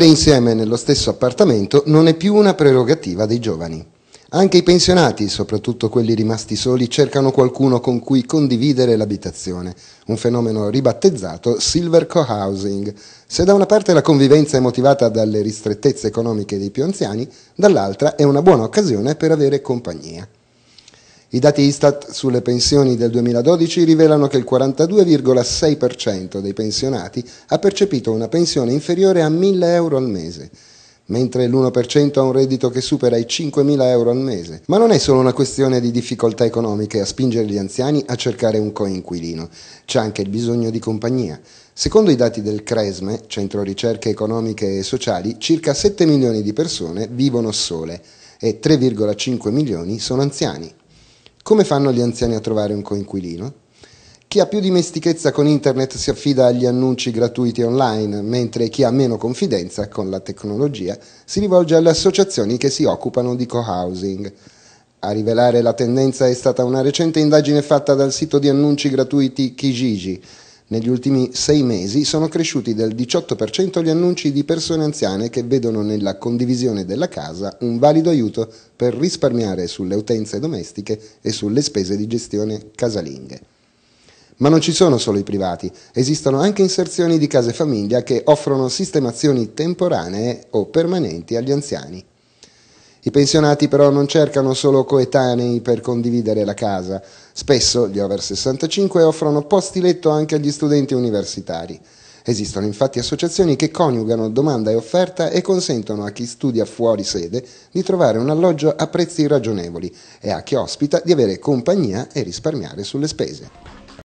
Vivere insieme nello stesso appartamento non è più una prerogativa dei giovani. Anche i pensionati, soprattutto quelli rimasti soli, cercano qualcuno con cui condividere l'abitazione, un fenomeno ribattezzato silver co-housing. Se da una parte la convivenza è motivata dalle ristrettezze economiche dei più anziani, dall'altra è una buona occasione per avere compagnia. I dati Istat sulle pensioni del 2012 rivelano che il 42,6% dei pensionati ha percepito una pensione inferiore a 1.000 euro al mese, mentre l'1% ha un reddito che supera i 5.000 euro al mese. Ma non è solo una questione di difficoltà economiche a spingere gli anziani a cercare un coinquilino, c'è anche il bisogno di compagnia. Secondo i dati del CRESME, Centro Ricerche Economiche e Sociali, circa 7 milioni di persone vivono sole e 3,5 milioni sono anziani. Come fanno gli anziani a trovare un coinquilino? Chi ha più dimestichezza con internet si affida agli annunci gratuiti online, mentre chi ha meno confidenza con la tecnologia si rivolge alle associazioni che si occupano di co-housing. A rivelare la tendenza è stata una recente indagine fatta dal sito di annunci gratuiti Kijiji, negli ultimi sei mesi sono cresciuti del 18% gli annunci di persone anziane che vedono nella condivisione della casa un valido aiuto per risparmiare sulle utenze domestiche e sulle spese di gestione casalinghe. Ma non ci sono solo i privati, esistono anche inserzioni di case famiglia che offrono sistemazioni temporanee o permanenti agli anziani. I pensionati però non cercano solo coetanei per condividere la casa, spesso gli over 65 offrono posti letto anche agli studenti universitari. Esistono infatti associazioni che coniugano domanda e offerta e consentono a chi studia fuori sede di trovare un alloggio a prezzi ragionevoli e a chi ospita di avere compagnia e risparmiare sulle spese.